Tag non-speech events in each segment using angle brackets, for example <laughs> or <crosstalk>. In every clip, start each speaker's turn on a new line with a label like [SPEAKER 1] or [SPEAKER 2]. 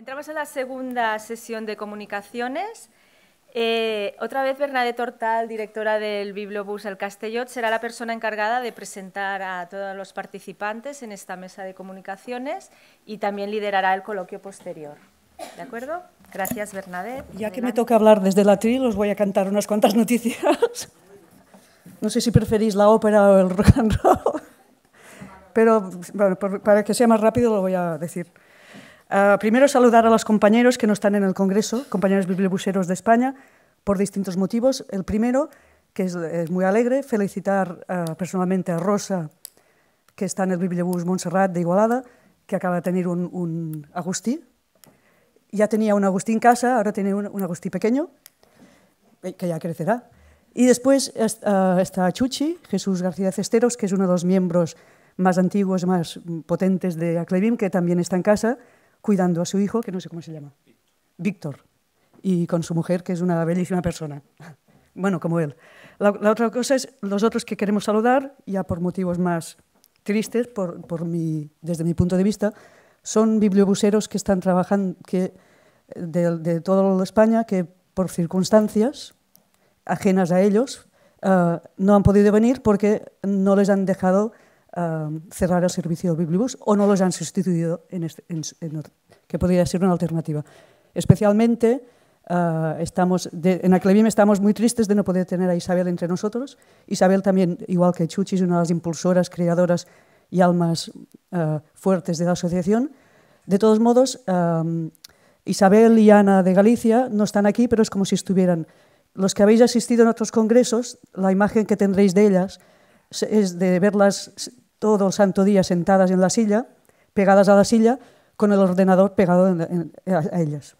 [SPEAKER 1] Entramos en la segunda sesión de comunicaciones.
[SPEAKER 2] Eh, otra vez Bernadette Hortal, directora del Bibliobús El Castellot, será la persona encargada de presentar a todos los participantes en esta mesa de comunicaciones y también liderará el coloquio posterior. ¿De
[SPEAKER 1] acuerdo? Gracias, Bernadette. Ya que me toca hablar desde la tril, os voy a cantar unas cuantas noticias. No sé si preferís la ópera o el rock and roll, pero para que sea más rápido lo voy a decir. Ah, primero saludar a los compañeros que no están en el Congreso, compañeros bibliobuseros de España, por distintos motivos. El primero, que es, muy alegre, felicitar ah, personalmente a Rosa, que está en el Bibliobús Montserrat de Igualada, que acaba de tener un, un Agustí. Ya tenía un Agustí en casa, ahora tiene un, Agustín Agustí pequeño, eh, que ya crecerá. Y después ah, está Chuchi, Jesús García Cesteros, que es uno de los miembros más antiguos, más potentes de Aclevim, que también está en casa, cuidando a su hijo, que no sé cómo se llama, Víctor, y con su mujer, que es una bellísima persona. Bueno, como él. La, otra cosa es los otros que queremos saludar, ya por motivos más tristes, por, desde mi punto de vista, son bibliobuseros que están trabajando de, de toda España, que por circunstancias ajenas a ellos, eh, no han podido venir porque no les han dejado Ehm, cerrar el servicio de Biblibus o no los han sustituido, en este, que podría ser una alternativa. Especialmente eh, estamos en Aclevim estamos muy tristes de no poder tener a Isabel entre nosotros. Isabel también, igual que Chuchi, es una de las impulsoras, creadoras y almas eh, fuertes de la asociación. De todos modos, ehm, Isabel y Ana de Galicia no están aquí, pero es como si estuvieran. Los que habéis asistido a otros congresos, la imagen que tendréis de ellas es de verlas todo el santo día sentadas en la silla, pegadas a la silla, con el ordenador pegado a ellas.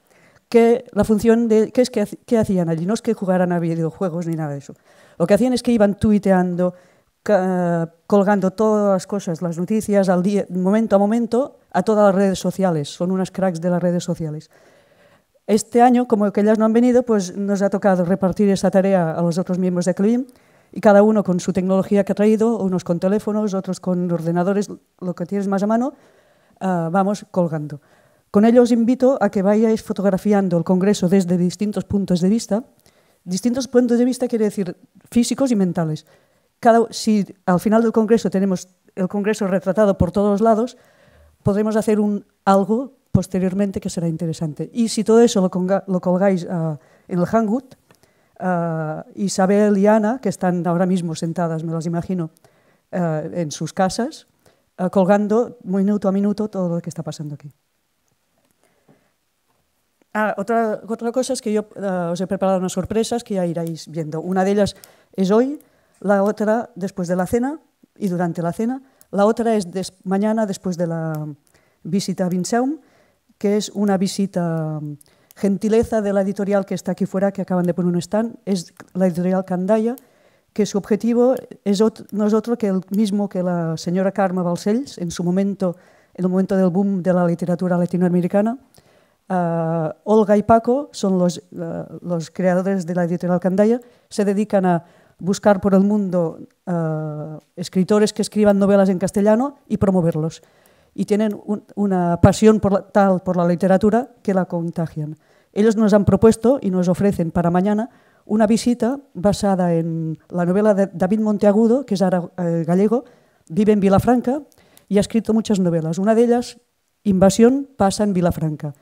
[SPEAKER 1] Que la función de, ¿qué, es que, hacían allí? No es que jugaran a videojuegos ni nada de eso. Lo que hacían es que iban tuiteando, colgando todas las cosas, las noticias, al día, momento a momento, a todas las redes sociales. Son unas cracks de las redes sociales. Este año, como que ellas no han venido, pues nos ha tocado repartir esa tarea a los otros miembros de CLIM y cada uno con su tecnología que ha traído, unos con teléfonos, otros con ordenadores, lo que tienes más a mano, ah, vamos colgando. Con ello os invito a que vayáis fotografiando el Congreso desde distintos puntos de vista. Distintos puntos de vista quiere decir físicos y mentales. si al final del Congreso tenemos el Congreso retratado por todos los lados, podremos hacer algo posteriormente que será interesante. Y si todo eso lo, colgáis ah, en el Hangout, eh, Isabel y Ana, que están ahora mismo sentadas, me las imagino, eh, en sus casas, eh, colgando minuto a minuto todo lo que está pasando aquí. Ah, otra, cosa es que yo os he preparado unas sorpresas que ya iráis viendo. Una de ellas es hoy, la otra después de la cena y durante la cena. La otra es mañana después de la visita a Vinceum, que es una visita gentileza de la editorial que está aquí fuera, que acaban de poner un stand, es la editorial Candaya, que su objetivo es no es otro que el mismo que la señora Carme Balsells en su momento, en el momento del boom de la literatura latinoamericana. Ah, Olga y Paco son los, creadores de la editorial Candaya, se dedican a buscar por el mundo ah, escritores que escriban novelas en castellano y promoverlos y tienen una pasión por tal por la literatura que la contagian. Ellos nos han propuesto y nos ofrecen para mañana una visita basada en la novela de David Monteagudo, que es eh, gallego, vive en Vilafranca y ha escrito muchas novelas. Una de ellas, Invasión, pasa en Vilafranca.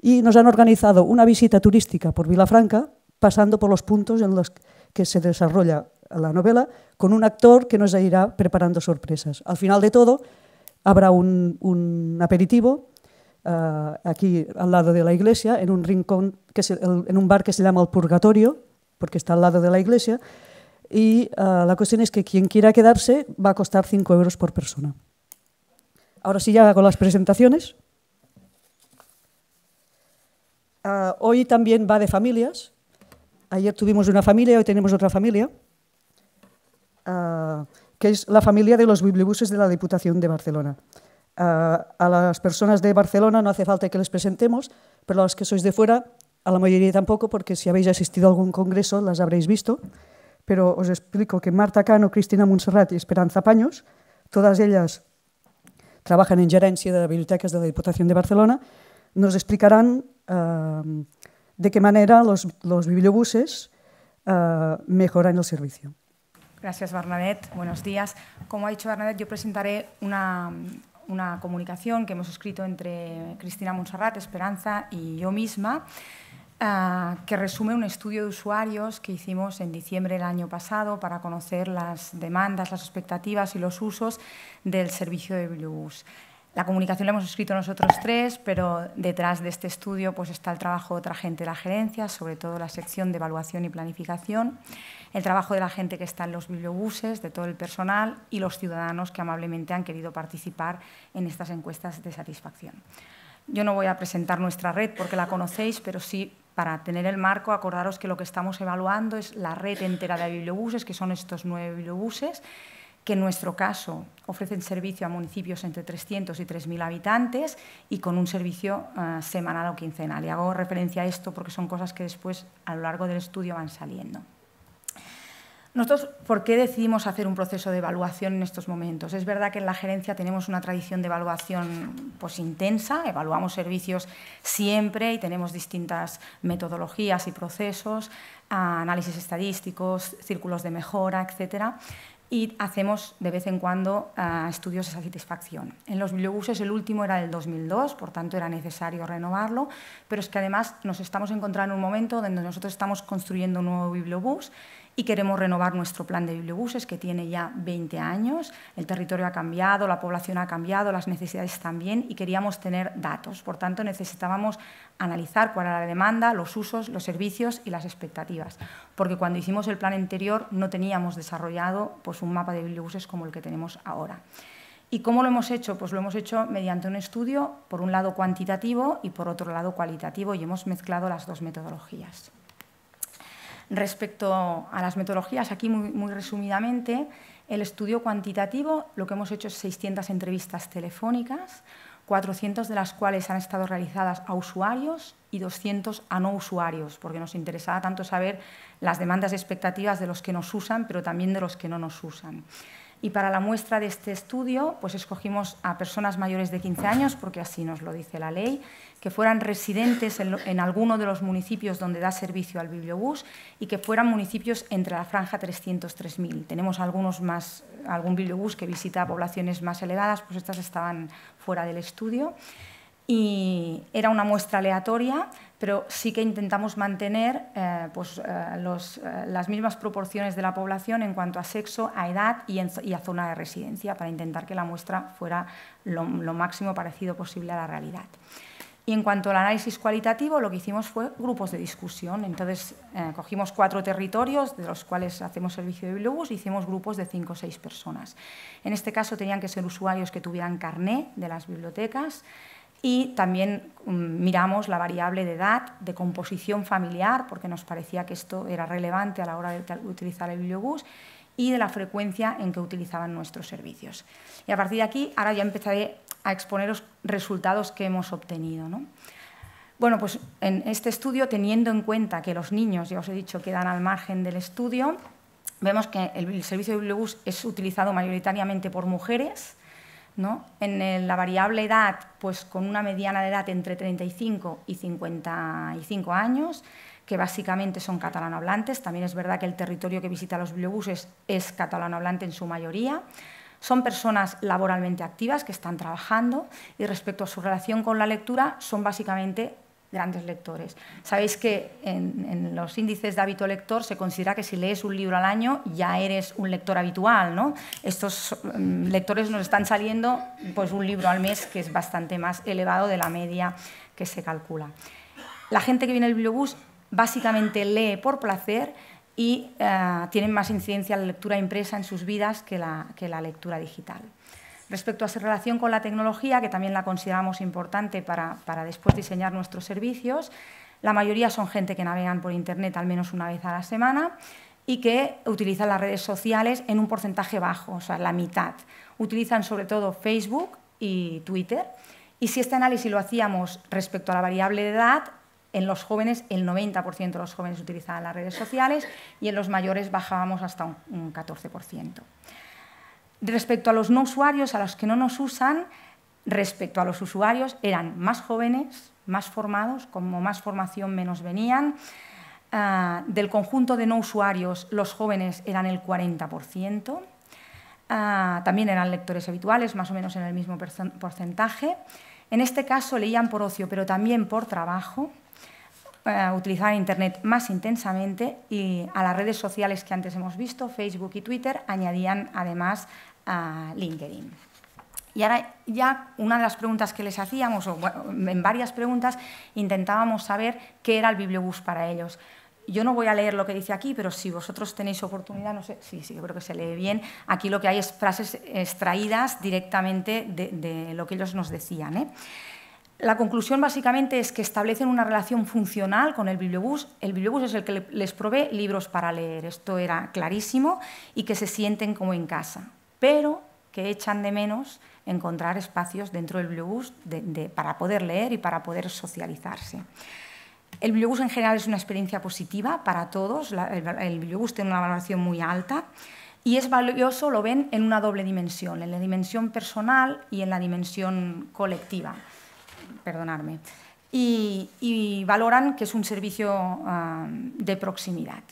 [SPEAKER 1] Y nos han organizado una visita turística por Vilafranca, pasando por los puntos en los que se desarrolla la novela, con un actor que nos irá preparando sorpresas. Al final de todo, habrá un, aperitivo eh, aquí al lado de la iglesia, en un rincón, que en un bar que se llama El Purgatorio, porque está al lado de la iglesia, y eh, la cuestión es que quien quiera quedarse va a costar 5 euros por persona. Ahora sí ya con las presentaciones. Ah, hoy también va de familias. Ayer tuvimos una familia, hoy tenemos otra familia. Ah, que es la familia de los bibliobuses de la Diputación de Barcelona. a las personas de Barcelona no hace falta que les presentemos, pero a las que sois de fuera, a la mayoría tampoco, porque si habéis asistido a algún congreso las habréis visto. Pero os explico que Marta Cano, Cristina Montserrat y Esperanza Paños, todas ellas trabajan en gerencia de bibliotecas de la Diputación de Barcelona, nos explicarán ehm, de qué manera los, bibliobuses eh, mejoran el servicio.
[SPEAKER 2] Gracias, Bernadette. Buenos días. Como ha dicho Bernadette, yo presentaré una, comunicación que hemos escrito entre Cristina Monserrat, Esperanza y yo misma, eh, que resume un estudio de usuarios que hicimos en diciembre del año pasado para conocer las demandas, las expectativas y los usos del servicio de bus. La comunicación la hemos escrito nosotros tres, pero detrás de este estudio pues, está el trabajo de otra gente de la gerencia, sobre todo la sección de evaluación y planificación, el trabajo de la gente que está en los bibliobuses, de todo el personal y los ciudadanos que amablemente han querido participar en estas encuestas de satisfacción. Yo no voy a presentar nuestra red porque la conocéis, pero sí para tener el marco, acordaros que lo que estamos evaluando es la red entera de bibliobuses, que son estos nueve bibliobuses, que en nuestro caso ofrecen servicio a municipios entre 300 y 3.000 habitantes y con un servicio eh, semanal o quincenal. Y hago referencia a esto porque son cosas que después a lo largo del estudio van saliendo. Nosotros, ¿por qué decidimos hacer un proceso de evaluación en estos momentos? Es verdad que en la gerencia tenemos una tradición de evaluación pues, intensa, evaluamos servicios siempre y tenemos distintas metodologías y procesos, ah, análisis estadísticos, círculos de mejora, etcétera y hacemos de vez en cuando ah, estudios de satisfacción. En los bibliobuses el último era del 2002, por tanto era necesario renovarlo, pero es que además nos estamos encontrando en un momento donde nosotros estamos construyendo un nuevo bibliobús y queremos renovar nuestro plan de bibliobuses que tiene ya 20 años. El territorio ha cambiado, la población ha cambiado, las necesidades también y queríamos tener datos. Por tanto, necesitábamos analizar cuál era la demanda, los usos, los servicios y las expectativas, porque cuando hicimos el plan anterior no teníamos desarrollado pues, un mapa de bibliobuses como el que tenemos ahora. ¿Y cómo lo hemos hecho? Pues lo hemos hecho mediante un estudio, por un lado cuantitativo y por otro lado cualitativo, y hemos mezclado las dos metodologías. Respecto a las metodologías, aquí muy, resumidamente, el estudio cuantitativo, lo que hemos hecho es 600 entrevistas telefónicas, 400 de las cuales han estado realizadas a usuarios y 200 a no usuarios, porque nos interesaba tanto saber las demandas y expectativas de los que nos usan, pero también de los que no nos usan. Y para la muestra de este estudio, pues escogimos a personas mayores de 15 años, porque así nos lo dice la ley, que fueran residentes en, alguno de los municipios donde da servicio al bibliobús y que fueran municipios entre la franja 303.000. Tenemos algunos más, algún bibliobús que visita poblaciones más elevadas, pues estas estaban fuera del estudio y era una muestra aleatoria, pero sí que intentamos mantener eh, pues, eh, eh, las mismas proporciones de la población en cuanto a sexo, a edad y, a zona de residencia para intentar que la muestra fuera lo, máximo parecido posible a la realidad. Y en cuanto al análisis cualitativo, lo que hicimos fue grupos de discusión. Entonces, cogimos cuatro territorios de los cuales hacemos servicio de bibliobús y hicimos grupos de cinco o seis personas. En este caso, tenían que ser usuarios que tuvieran carné de las bibliotecas, y también mm, miramos la variable de edad, de composición familiar, porque nos parecía que esto era relevante a la hora de utilizar el bibliobús, y de la frecuencia en que utilizaban nuestros servicios. Y a partir de aquí, ahora ya empezaré a exponeros resultados que hemos obtenido. Bueno, pues en este estudio, teniendo en cuenta que los niños, ya os he dicho, quedan al margen del estudio, vemos que el servicio de bibliobús es utilizado mayoritariamente por mujeres, en la variable edad, pues con una mediana de edad entre 35 y 55 años, que básicamente son catalanohablantes. También es verdad que el territorio que visita los bibliobuses es catalanohablante en su mayoría. Son personas laboralmente activas que están trabajando y respecto a su relación con la lectura son básicamente grandes lectores. Sabéis que en, los índices de hábito lector se considera que si lees un libro al año ya eres un lector habitual, ¿no? Estos mm, lectores nos están saliendo pues, un libro al mes que es bastante más elevado de la media que se calcula. La gente que viene al bibliobús básicamente lee por placer y eh, tiene más incidencia la lectura impresa en sus vidas que la lectura digital. Respecto a su relación con la tecnología, que también la consideramos importante para, después diseñar nuestros servicios, la mayoría son gente que navegan por Internet al menos una vez a la semana y que utilizan las redes sociales en un porcentaje bajo, o sea, la mitad. Utilizan sobre todo Facebook y Twitter. Y si este análisis lo hacíamos respecto a la variable de edad, en los jóvenes el 90% de los jóvenes utilizaban las redes sociales y en los mayores bajábamos hasta un, 14%. Respecto a los no usuarios, a los que no nos usan, respecto a los usuarios, eran más jóvenes, más formados, como más formación menos venían. Ah, del conjunto de no usuarios, los jóvenes eran el 40%. Ah, también eran lectores habituales, más o menos en el mismo porcentaje. En este caso leían por ocio, pero también por trabajo. Eh, utilizar Internet más intensamente y a las redes sociales que antes hemos visto, Facebook y Twitter, añadían además a LinkedIn. Y ahora ya una de las preguntas que les hacíamos, o en varias preguntas, intentábamos saber qué era el bibliobús para ellos. Yo no voy a leer lo que dice aquí, pero si vosotros tenéis oportunidad, no sé, sí, sí, yo creo que se lee bien. Aquí lo que hay es frases extraídas directamente de, lo que ellos nos decían. ¿eh? La conclusión básicamente es que establecen una relación funcional con el bibliobús. El bibliobús es el que les provee libros para leer, esto era clarísimo, y que se sienten como en casa, pero que echan de menos encontrar espacios dentro del bibliobús para poder leer y para poder socializarse. El bibliobús en general es una experiencia positiva para todos, el bibliobús tiene una valoración muy alta y es valioso, lo ven, en una doble dimensión, en la dimensión personal y en la dimensión colectiva perdonarme, y, valoran que es un servicio de proximidad.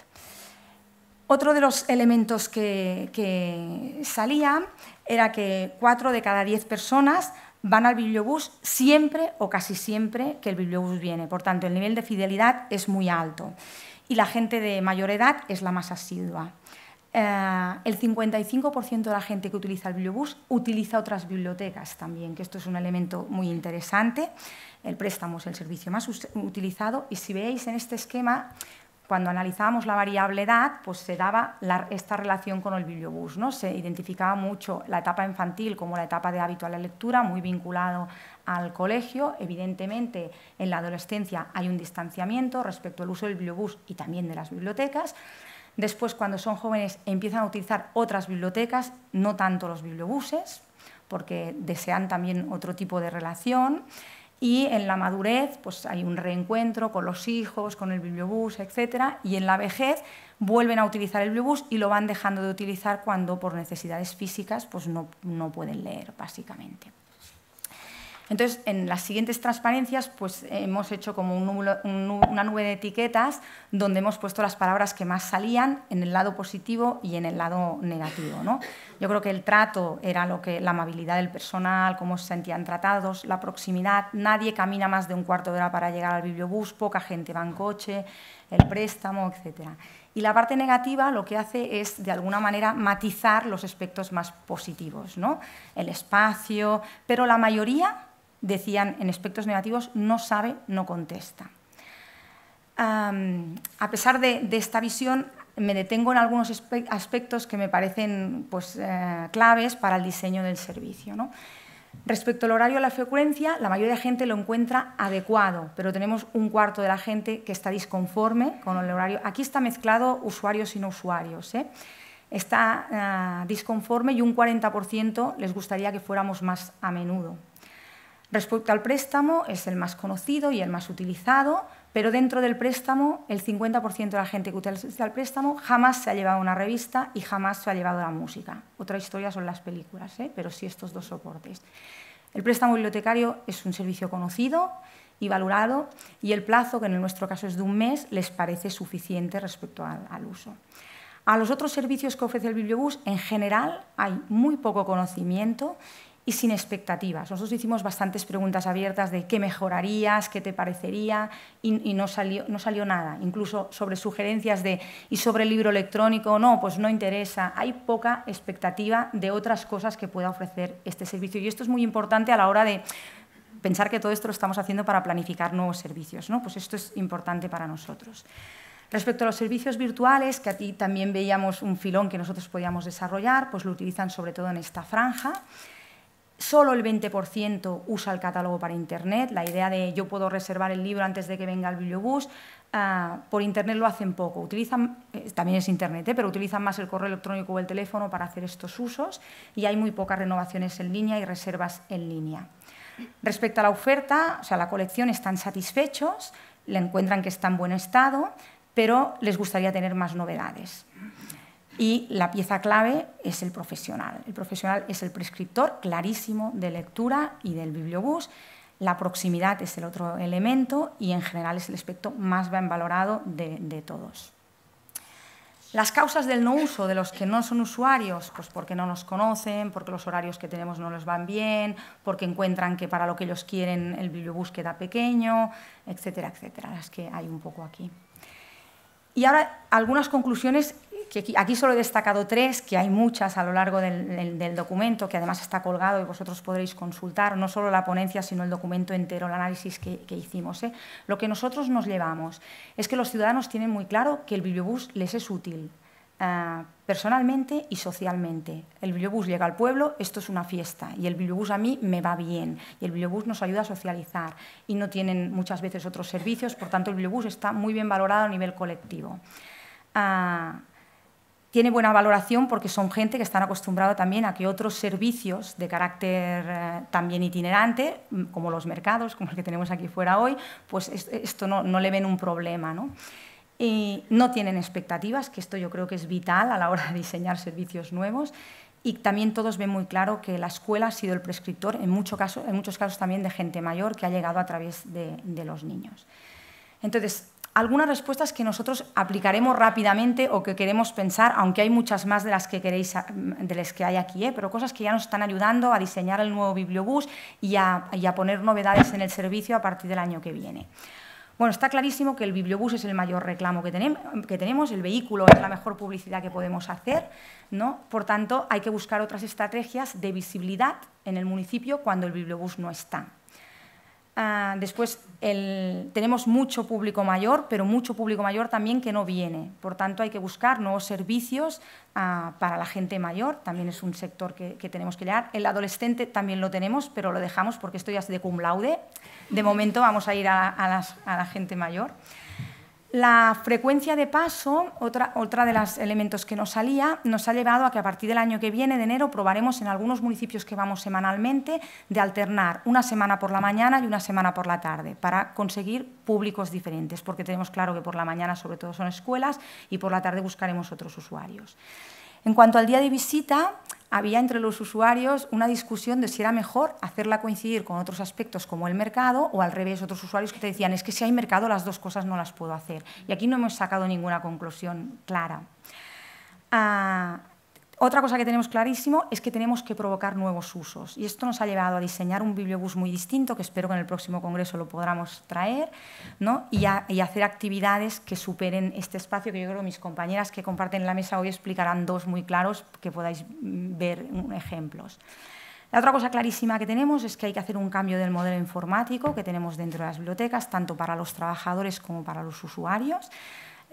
[SPEAKER 2] Otro de los elementos que, que, salía era que cuatro de cada diez personas van al bibliobús siempre o casi siempre que el bibliobús viene. Por tanto, el nivel de fidelidad es muy alto y la gente de mayor edad es la más asidua. Eh, el 55% de la gente que utiliza el bibliobús utiliza otras bibliotecas también, que esto es un elemento muy interesante. El préstamo es el servicio más utilizado y si veis en este esquema, cuando analizábamos la variable edad, pues se daba esta relación con el bibliobús. ¿no? Se identificaba mucho la etapa infantil como la etapa de hábito a la lectura, muy vinculado al colegio. Evidentemente, en la adolescencia hay un distanciamiento respecto al uso del bibliobús y también de las bibliotecas. Después, cuando son jóvenes, empiezan a utilizar otras bibliotecas, no tanto los bibliobuses, porque desean también otro tipo de relación. Y en la madurez, pues hay un reencuentro con los hijos, con el bibliobús, etc. Y en la vejez vuelven a utilizar el bibliobús y lo van dejando de utilizar cuando por necesidades físicas pues no, no pueden leer, básicamente. Entonces, en las siguientes transparencias, pues hemos hecho como una nube de etiquetas donde hemos puesto las palabras que más salían en el lado positivo y en el lado negativo. Yo creo que el trato era lo que la amabilidad del personal, cómo se sentían tratados, la proximidad. Nadie camina más de un cuarto de hora para llegar al bibliobús, poca gente va en coche, el préstamo, etc. Y la parte negativa lo que hace es, de alguna manera, matizar los aspectos más positivos, El espacio, pero la mayoría decían en aspectos negativos, no sabe, no contesta. a pesar de, esta visión, me detengo en algunos aspectos que me parecen pues, eh, claves para el diseño del servicio. Respecto al horario y la frecuencia, la mayoría de la gente lo encuentra adecuado, pero tenemos un cuarto de la gente que está disconforme con el horario. Aquí está mezclado usuarios y no usuarios. ¿eh? Está ah, disconforme y un 40% les gustaría que fuéramos más a menudo. Respecto al préstamo, es el más conocido y el más utilizado, pero dentro del préstamo, el 50% de la gente que utiliza el préstamo jamás se ha llevado una revista y jamás se ha llevado la música. Otra historia son las películas, ¿eh? pero sí estos dos soportes. El préstamo bibliotecario es un servicio conocido y valorado y el plazo, que en nuestro caso es de un mes, les parece suficiente respecto al uso. A los otros servicios que ofrece el Bibliobús, en general, hay muy poco conocimiento y sin expectativas. Nosotros hicimos bastantes preguntas abiertas de qué mejorarías, qué te parecería, y, no, salió, no, salió, nada. Incluso sobre sugerencias de, ¿y sobre el libro electrónico? No, pues no interesa. Hay poca expectativa de otras cosas que pueda ofrecer este servicio. Y esto es muy importante a la hora de pensar que todo esto lo estamos haciendo para planificar nuevos servicios. ¿no? Pues esto es importante para nosotros. Respecto a los servicios virtuales, que aquí también veíamos un filón que nosotros podíamos desarrollar, pues lo utilizan sobre todo en esta franja. Solo el 20% usa el catálogo para Internet. La idea de yo puedo reservar el libro antes de que venga el bibliobús, ah, por Internet lo hacen poco. Utilizan, eh, también es Internet, eh, pero utilizan más el correo electrónico o el teléfono para hacer estos usos y hay muy pocas renovaciones en línea y reservas en línea. Respecto a la oferta, o sea, la colección están satisfechos, le encuentran que está en buen estado, pero les gustaría tener más novedades. Y la pieza clave es el profesional. El profesional es el prescriptor clarísimo de lectura y del bibliobús. La proximidad es el otro elemento y en general es el aspecto más bien valorado de, todos. Las causas del no uso de los que no son usuarios, pues porque no nos conocen, porque los horarios que tenemos no les van bien, porque encuentran que para lo que ellos quieren el bibliobús queda pequeño, etcétera, etcétera, las que hay un poco aquí. Y ahora algunas conclusiones aquí, solo he destacado tres, que hay muchas a lo largo del, documento, que además está colgado y vosotros podréis consultar, no solo la ponencia, sino el documento entero, el análisis que, hicimos. ¿eh? Lo que nosotros nos llevamos es que los ciudadanos tienen muy claro que el bibliobús les es útil, eh, personalmente y socialmente. El bibliobús llega al pueblo, esto es una fiesta, y el bibliobús a mí me va bien, y el bibliobús nos ayuda a socializar, y no tienen muchas veces otros servicios, por tanto el bibliobús está muy bien valorado a nivel colectivo. Ah, tiene buena valoración porque son gente que están acostumbrada también a que otros servicios de carácter eh, también itinerante, mm, como los mercados, como el que tenemos aquí fuera hoy, pues esto no, no le ven un problema. ¿no? Y no tienen expectativas, que esto yo creo que es vital a la hora de diseñar servicios nuevos. Y también todos ven muy claro que la escuela ha sido el prescriptor, en, muchos caso, en muchos casos también de gente mayor que ha llegado a través de, de los niños. Entonces, algunas respuestas que nosotros aplicaremos rápidamente o que queremos pensar, aunque hay muchas más de las que, queréis, mm, de las que hay aquí, ¿eh? pero cosas que ya nos están ayudando a diseñar el nuevo bibliobús y a, poner novedades en el servicio a partir del año que viene. Bueno, está clarísimo que el bibliobús es el mayor reclamo que tenemos, el vehículo es la mejor publicidad que podemos hacer, Por tanto, hay que buscar otras estrategias de visibilidad en el municipio cuando el bibliobús no está. Ah, después tenemos mucho público mayor, pero mucho público mayor también que no viene. Por tanto, hay que buscar nuevos servicios ah, para la gente mayor. También es un sector que, tenemos que llegar. El adolescente también lo tenemos, pero lo dejamos porque esto ya es de cum De momento vamos a ir a la gente mayor. La frecuencia de paso, otra, de los elementos que nos salía, nos ha llevado a que a partir del año que viene, de enero, probaremos en algunos municipios que vamos semanalmente de alternar una semana por la mañana y una semana por la tarde para conseguir públicos diferentes, porque tenemos claro que por la mañana sobre todo son escuelas y por la tarde buscaremos otros usuarios. En cuanto al día de visita, había entre los usuarios una discusión de si era mejor hacerla coincidir con otros aspectos como el mercado o al revés, otros usuarios que te decían, es que si hay mercado las dos cosas no las puedo hacer. Y aquí no hemos sacado ninguna conclusión clara. Ah, otra cosa que tenemos clarísimo es que tenemos que provocar nuevos usos y esto nos ha llevado a diseñar un bibliobús muy distinto que espero que en el próximo congreso lo podamos traer y, y, hacer actividades que superen este espacio que yo creo que mis compañeras que comparten la mesa hoy explicarán dos muy claros que podáis mm, ver ejemplos. La otra cosa clarísima que tenemos es que hay que hacer un cambio del modelo informático que tenemos dentro de las bibliotecas, tanto para los trabajadores como para los usuarios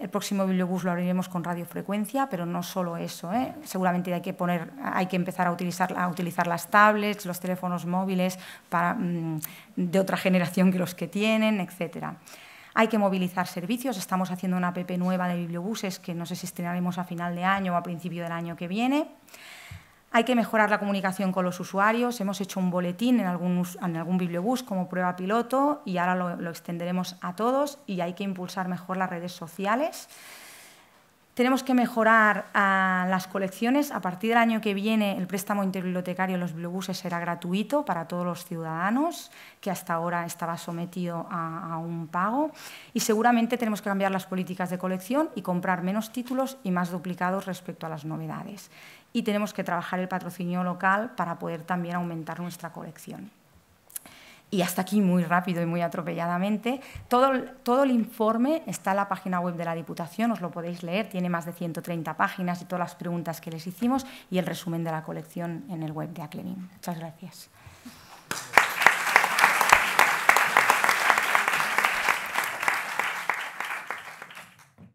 [SPEAKER 2] el próximo bibliobús lo abriremos con radiofrecuencia, pero no solo eso. ¿eh? Seguramente hay que, poner, hay que empezar a utilizar, a utilizar las tablets, los teléfonos móviles mm, de otra generación que los que tienen, etc. Hay que movilizar servicios. Estamos haciendo una app nueva de bibliobuses que no sé si estrenaremos a final de año o a principio del año que viene. Hay que mejorar la comunicación con los usuarios. Hemos hecho un boletín en algún, en algún bibliobús como prueba piloto y ahora lo, extenderemos a todos y hay que impulsar mejor las redes sociales. Tenemos que mejorar ah, las colecciones. A partir del año que viene, el préstamo interbibliotecario en los bibliobuses será gratuito para todos los ciudadanos, que hasta ahora estaba sometido a, un pago. Y seguramente tenemos que cambiar las políticas de colección y comprar menos títulos y más duplicados respecto a las novedades y tenemos que trabajar el patrocinio local para poder también aumentar nuestra colección. Y hasta aquí muy rápido y muy atropelladamente. Todo, todo el informe está en la página web de la Diputación, os lo podéis leer, tiene más de 130 páginas y todas las preguntas que les hicimos y el resumen de la colección en el
[SPEAKER 1] web de aclenin Muchas gracias.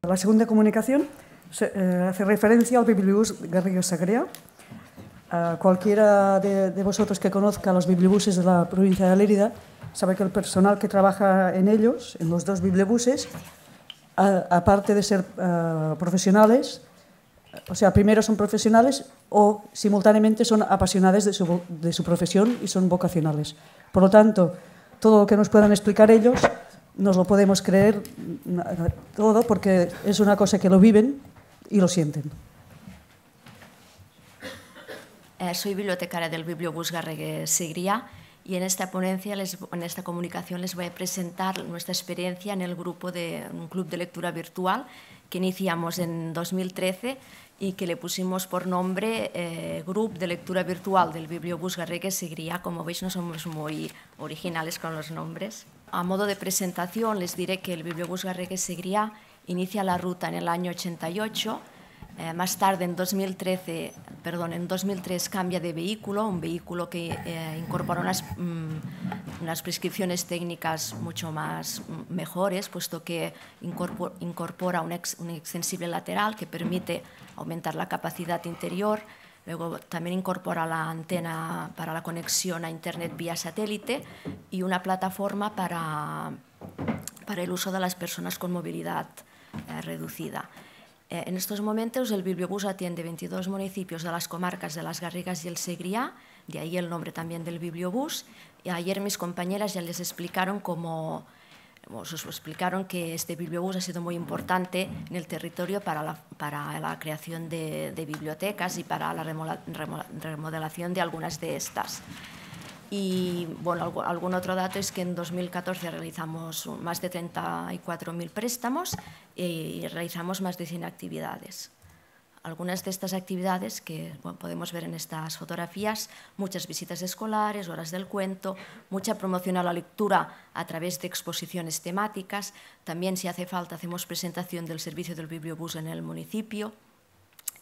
[SPEAKER 1] La segunda comunicación eh, hace referencia al bibliobús Garrillo Sagrea. cualquiera de, vosotros que conozca los bibliobuses de la provincia de Alérida sabe que el personal que trabaja en ellos, en los dos bibliobuses, aparte de ser eh, profesionales, o sea, primero son profesionales o simultáneamente son apasionados de su, de su profesión y son vocacionales. Por lo tanto, todo lo que nos puedan explicar ellos, nos lo podemos creer todo porque es una cosa que lo viven y lo sienten.
[SPEAKER 3] Eh, soy bibliotecaria del Bibliobús Garregue Segría y en esta ponencia, en esta comunicación, les voy a presentar nuestra experiencia en el grupo de un club de lectura virtual que iniciamos en 2013 y que le pusimos por nombre eh, Grupo de Lectura Virtual del Bibliobús Garrigues Segría. Como veis, no somos muy originales con los nombres. A modo de presentación, les diré que el Bibliobús Garrigues Segría inicia la ruta en el año 88, eh, más tarde en 2013, perdón, en 2003 cambia de vehículo, un vehículo que eh, incorpora unas, mm, unas, prescripciones técnicas mucho más mm, mejores, puesto que incorpora, un, un extensible lateral que permite aumentar la capacidad interior, Luego también incorpora la antena para la conexión a Internet vía satélite y una plataforma para, para el uso de las personas con movilidad eh, reducida. Eh, en estos momentos el bibliobús atiende 22 municipios de las comarcas de las Garrigas y el Segriá, de ahí el nombre también del bibliobús. Y ayer mis compañeras ya les explicaron cómo, explicaron que este bibliobús ha sido muy importante en el territorio para la, creación de, de, bibliotecas y para la remodelación de algunas de estas. Y bueno, algún otro dato es que en 2014 realizamos más de 34.000 préstamos eh, y realizamos más de 100 actividades. Algunas de estas actividades que podemos ver en estas fotografías, muchas visitas escolares, horas del cuento, mucha promoción a la lectura a través de exposiciones temáticas, también si hace falta hacemos presentación del servicio del bibliobús en el municipio.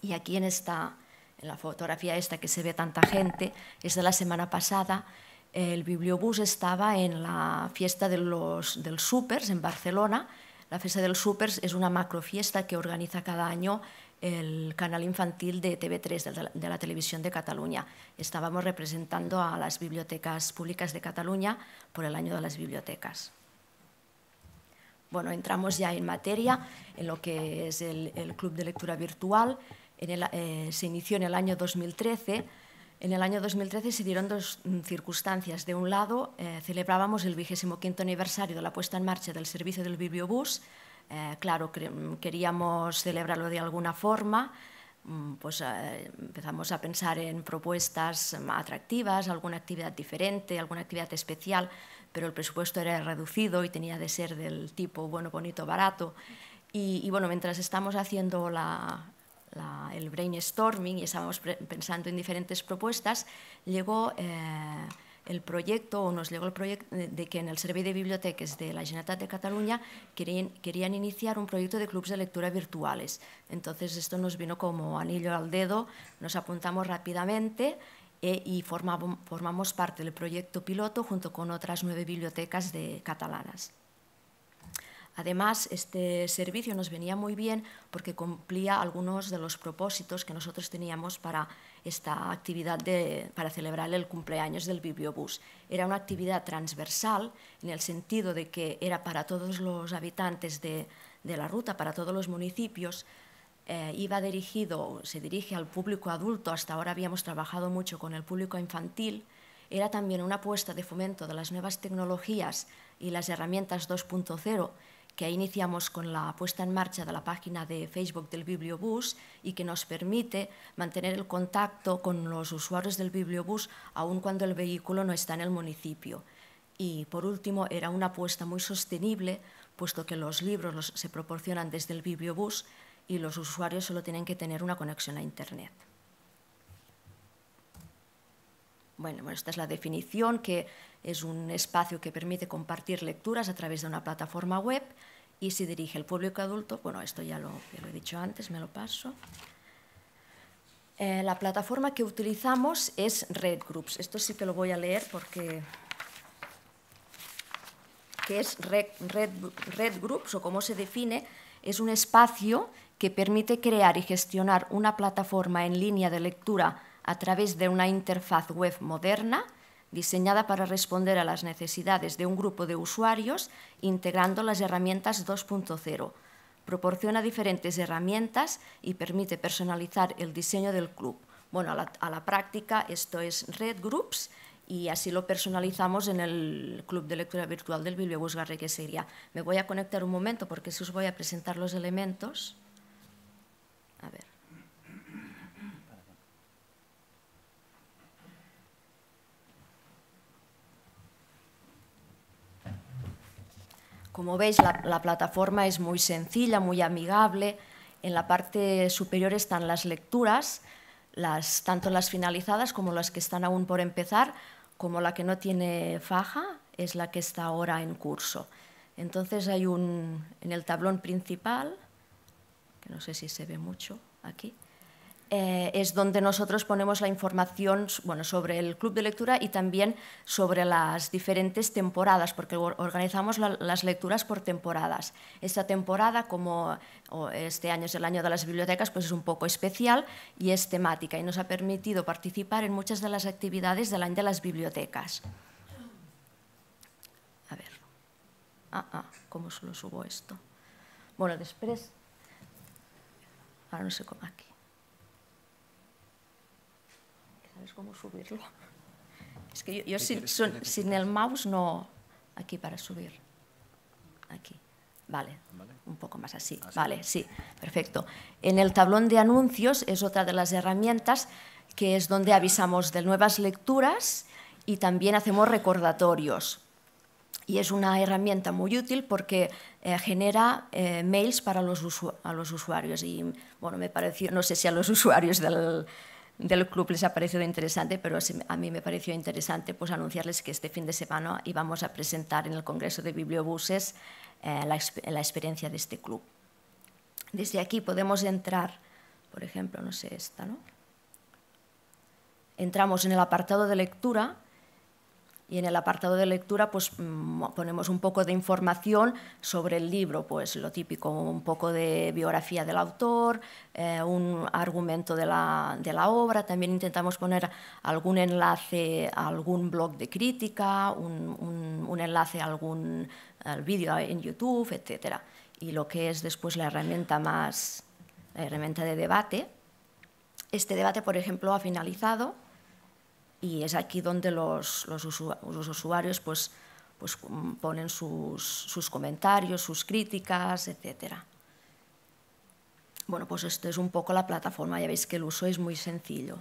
[SPEAKER 3] Y aquí en esta, en la fotografía esta que se ve tanta gente, es de la semana pasada, el bibliobús estaba en la fiesta del Supers en Barcelona. La fiesta del Supers es una macrofiesta que organiza cada año el canal infantil de TV3, de la, televisión de Cataluña. Estábamos representando a las bibliotecas públicas de Cataluña por el año de las bibliotecas. Bueno, entramos ya en materia, en lo que es el, el Club de Lectura Virtual. Eh, se inició en el año 2013. En el año 2013 se dieron dos mm, circunstancias. De un lado, eh, celebrábamos el 25 aniversario de la puesta en marcha del servicio del bibliobús. Eh, claro, queríamos celebrarlo de alguna forma, mm, pues eh, empezamos a pensar en propuestas mm, atractivas, alguna actividad diferente, alguna actividad especial, pero el presupuesto era reducido y tenía de ser del tipo bueno, bonito, barato. y bueno, mientras estamos haciendo la, el brainstorming y estábamos pensando en diferentes propuestas, llegó eh, el proyecto, o nos llegó el proyecto, de, que en el Servicio de Bibliotecas de la Generalitat de Cataluña querían, iniciar un proyecto de clubes de lectura virtuales. Entonces esto nos vino como anillo al dedo, nos apuntamos rápidamente e, y formamos, formamos parte del proyecto piloto junto con otras nueve bibliotecas de catalanas. Además, este servicio nos venía muy bien porque cumplía algunos de los propósitos que nosotros teníamos para esta actividad, para celebrar el cumpleaños del bibliobús. Era una actividad transversal en el sentido de que era para todos los habitantes de, la ruta, para todos los municipios, eh, iba dirigido, se dirige al público adulto, hasta ahora habíamos trabajado mucho con el público infantil, era también una apuesta de fomento de las nuevas tecnologías y las herramientas 2.0 que iniciamos con la puesta en marcha de la página de Facebook del Bibliobús y que nos permite mantener el contacto con los usuarios del Bibliobús aun cuando el vehículo no está en el municipio. Y por último, era una apuesta muy sostenible, puesto que los libros se proporcionan desde el Bibliobús y los usuarios solo tienen que tener una conexión a Internet. Bueno, esta es la definición, que es un espacio que permite compartir lecturas a través de una plataforma web y se dirige al público adulto. Bueno, esto ya lo, he dicho antes, me lo paso. Eh, la plataforma que utilizamos es Red Groups. Esto sí que lo voy a leer porque ¿Qué es Red, Groups o como se define, es un espacio que permite crear y gestionar una plataforma en línea de lectura a través de una interfaz web moderna diseñada para responder a las necesidades de un grupo de usuarios integrando las herramientas 2.0. Proporciona diferentes herramientas y permite personalizar el diseño del club. Bueno, a la, práctica esto es Red Groups y así lo personalizamos en el Club de Lectura Virtual del Bibliobús Garreguesería. Me voy a conectar un momento porque si os voy a presentar los elementos. A ver. Como veis, la, plataforma es muy sencilla, muy amigable. En la parte superior están las lecturas, las, tanto las finalizadas como las que están aún por empezar, como la que no tiene faja, es la que está ahora en curso. Entonces hay un, en el tablón principal, que no sé si se ve mucho aquí, eh, es donde nosotros ponemos la información bueno, sobre el club de lectura y también sobre las diferentes temporadas, porque organizamos las lecturas por temporadas. Esta temporada, como este año es el año de las bibliotecas, pues es un poco especial y es temática y nos ha permitido participar en muchas de las actividades del año de las bibliotecas. A ver, ah, ah, ¿cómo se lo subo esto? Bueno, después, ahora no sé cómo aquí. Es cómo subirlo. Es que yo, sin, el mouse no... Aquí para subir. Aquí. Vale. Un poco más así. Vale, sí. Perfecto. En el tablón de anuncios es otra de las herramientas que es donde avisamos de nuevas lecturas y también hacemos recordatorios. Y es una herramienta muy útil porque eh, genera eh, mails para los, a los usuarios. Y bueno, me pareció, no sé si a los <laughs> usuarios del, del club les ha parecido interesante, pero a mí me pareció interesante pues, anunciarles que este fin de semana íbamos a presentar en el Congreso de Bibliobuses eh, la, la, experiencia de este club. Desde aquí podemos entrar, por ejemplo, no sé, esta, ¿no? Entramos en el apartado de lectura y en el apartado de lectura pues mm, ponemos un poco de información sobre el libro, pues lo típico, un poco de biografía del autor, eh, un argumento de la, de la, obra, también intentamos poner algún enlace a algún blog de crítica, un, un, un enlace a algún vídeo en YouTube, etc. Y lo que es después la herramienta más, la herramienta de debate. Este debate, por ejemplo, ha finalizado y es aquí donde los, usuarios pues, pues, mm, ponen sus, comentarios, sus críticas, etc. Bueno, pues esto es un poco la plataforma, ya veis que el uso es muy sencillo.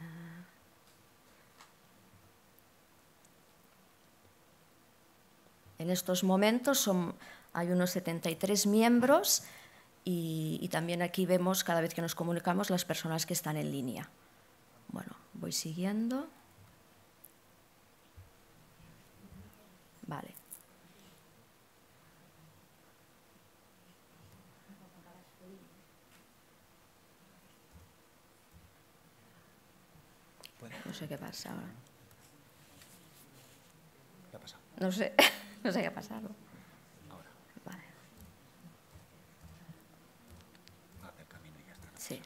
[SPEAKER 3] Eh, en estos momentos hay unos 73 miembros y también aquí vemos cada vez que nos comunicamos las personas que están en línea. Bueno, voy siguiendo. Vale. No sé qué pasa ahora. ¿Qué ha pasado? No sé, <laughs> no sé qué ha pasado. Ahora. Vale. camino y ya está. sí.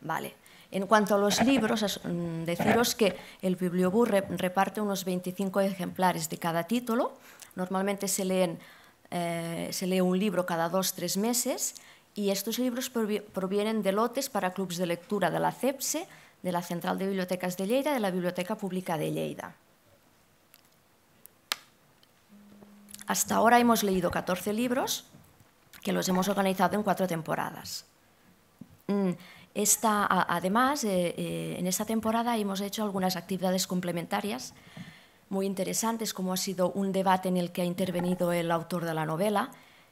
[SPEAKER 3] Vale. En cuanto a los libros, mm, deciros que el Bibliobús reparte unos 25 ejemplares de cada título. Normalmente se, leen, eh, se lee un libro cada dos o tres meses y estos libros provienen de lotes para clubs de lectura de la CEPSE, de la Central de Bibliotecas de Lleida, de la Biblioteca Pública de Lleida. Hasta ahora hemos leído 14 libros que los hemos organizado en cuatro temporadas. Mm, además, eh, eh, en esta temporada hemos hecho algunas actividades complementarias muy interesantes, como ha sido un debate en el que ha intervenido el autor de la novela.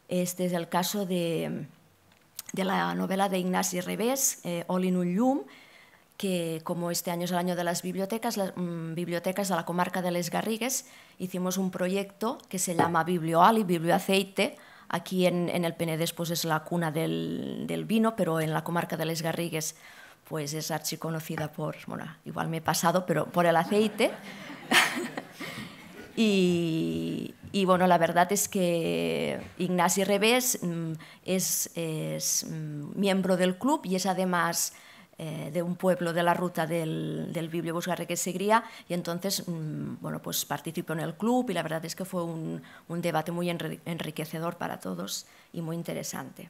[SPEAKER 3] Este es el caso de, de la novela de Ignasi Revés, eh, All in un Llum, que como este año es el año de las bibliotecas, las mm, bibliotecas de la comarca de Les Garrigues, hicimos un proyecto que se llama Biblioali, Biblio Aceite. Aquí en, el Penedés pues, es la cuna del, vino, pero en la comarca de Les Garrigues pues, es archiconocida por, igual me he pasado, pero por el aceite. <laughs> y, bueno, la verdad es que Ignasi Revés mm, es mm, miembro del club y es además eh, de un pueblo de la ruta del, del Bibliobús que Segría y entonces, participó mm, bueno, pues participo en el club y la verdad es que fue un, un debate muy enriquecedor para todos y muy interesante.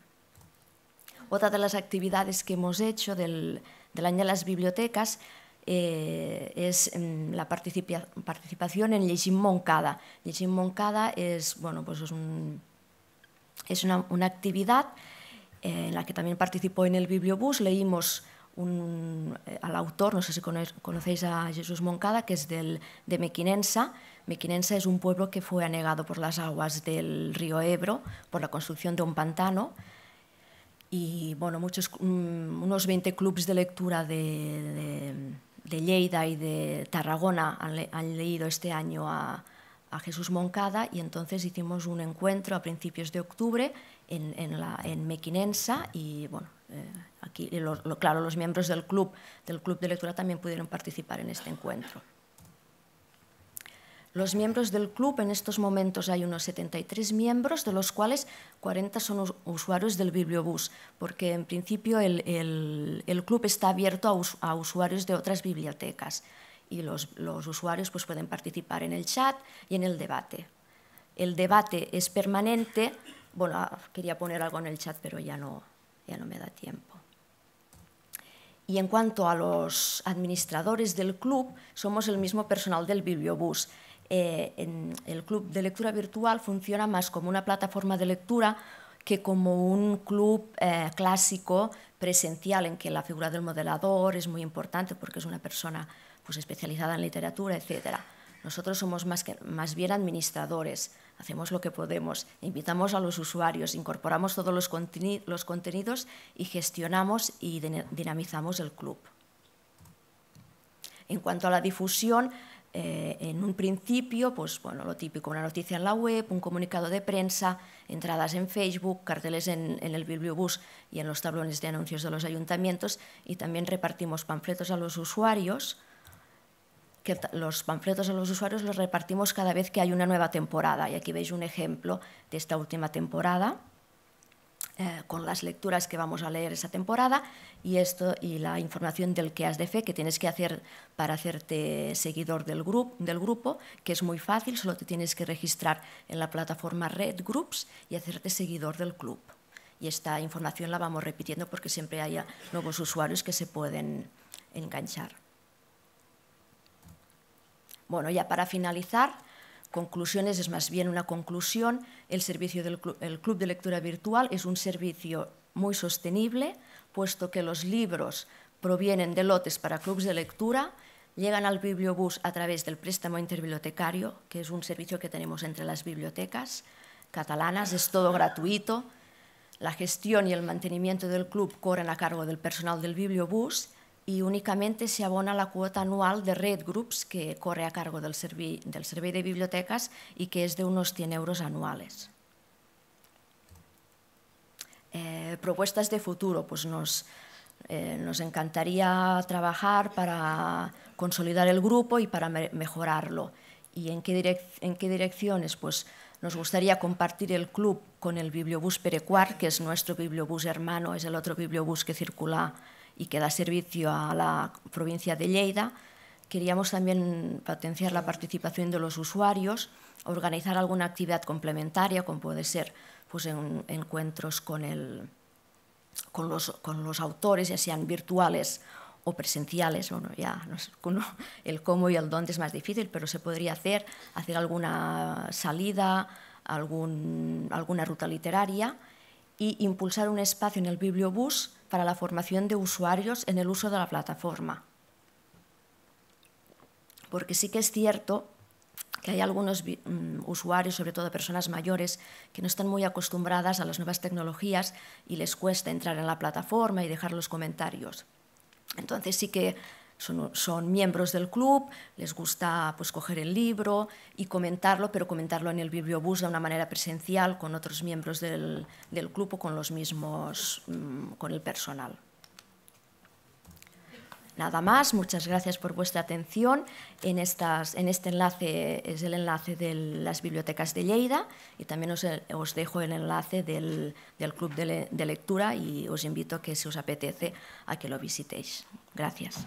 [SPEAKER 3] Otra de las actividades que hemos hecho del, del año de las bibliotecas eh, es mm, la participación en Llegim Moncada. Llegim Moncada es, bueno, pues es, un, es una, una, actividad eh, en la que también participó en el Bibliobús. Leímos eh, al autor, no sé si conocéis a Jesús Moncada, que es de Mequinensa. Mequinensa es un pueblo que fue anegado por las aguas del río Ebro por la construcción de un pantano. Y bueno, muchos, mm, unos 20 clubes de lectura de, de, Lleida y de Tarragona han, leído este año a, Jesús Moncada y entonces hicimos un encuentro a principios de octubre en, en, la, en Mequinensa y bueno, eh, aquí, claro, los miembros del club, del club de lectura también pudieron participar en este encuentro. Los miembros del club, en estos momentos hay unos 73 miembros, de los cuales 40 son usuarios del bibliobús, porque en principio el, club está abierto a, usuarios de otras bibliotecas y los, usuarios pues, pueden participar en el chat y en el debate. El debate es permanente, bueno, ah, quería poner algo en el chat, pero ya no, ya no me da tiempo. Y en cuanto a los administradores del club, somos el mismo personal del Bibliobús. Eh, el club de lectura virtual funciona más como una plataforma de lectura que como un club eh, clásico presencial en que la figura del modelador es muy importante porque es una persona pues, especializada en literatura, etc. Nosotros somos más, que, más bien administradores hacemos lo que podemos, invitamos a los usuarios, incorporamos todos los, contenidos y gestionamos y dinamizamos el club. En cuanto a la difusión, eh, en un principio, pues bueno, lo típico, una noticia en la web, un comunicado de prensa, entradas en Facebook, carteles en, en el bibliobús y en los tablones de anuncios de los ayuntamientos y también repartimos panfletos a los usuarios los panfletos a los usuarios los repartimos cada vez que hay una nueva temporada. Y aquí veis un ejemplo de esta última temporada, eh, con las lecturas que vamos a leer esa temporada y, esto, y la información del que has de fe que tienes que hacer para hacerte seguidor del, grupo del grupo, que es muy fácil, solo te tienes que registrar en la plataforma Red Groups y hacerte seguidor del club. Y esta información la vamos repitiendo porque siempre hay nuevos usuarios que se pueden enganchar. Bueno, ya para finalizar, conclusiones, es más bien una conclusión, el servicio del Club de Lectura Virtual es un servicio muy sostenible, puesto que los libros provienen de lotes para clubes de lectura, llegan al bibliobús a través del préstamo interbibliotecario, que es un servicio que tenemos entre las bibliotecas catalanas, es todo gratuito, la gestión y el mantenimiento del club corren a cargo del personal del bibliobús y únicamente se abona la cuota anual de Red Groups que corre a cargo del, Servicio de Bibliotecas y que eh, es de unos 100 euros anuales. propuestas de futuro, pues eh, nos, encantaría trabajar para consolidar el grupo y para mejorarlo. ¿Y en qué, en qué direcciones? Pues nos gustaría compartir el club con el Bibliobús Perecuar, que es nuestro bibliobús hermano, es el otro bibliobús que circula y que da servicio a la provincia de Lleida. Queríamos también potenciar la participación de los usuarios, organizar alguna actividad complementaria, como puede ser pues, encuentros con, el, con, los, con los autores, ya sean virtuales o presenciales, bueno, ya no el cómo y el dónde es más difícil, pero se podría hacer, hacer alguna salida, algún, alguna ruta literaria y impulsar un espacio en el bibliobús para la formación de usuarios en el uso de la plataforma. Porque sí que es cierto que hay algunos mm, usuarios, sobre todo personas mayores, que no están muy acostumbradas a las nuevas tecnologías y les cuesta entrar en la plataforma y dejar los comentarios. Entonces sí que son, miembros del club, les gusta pues, coger el libro y comentarlo, pero comentarlo en el bibliobús de una manera presencial con otros miembros del, del club o con los mismos, mm, con el personal. Nada más, muchas gracias por vuestra atención. En, estas, en este enlace es el enlace de las bibliotecas de Lleida y también os, dejo el enlace del, club de, lectura y os invito a que si os apetece a que lo visitéis. Gracias.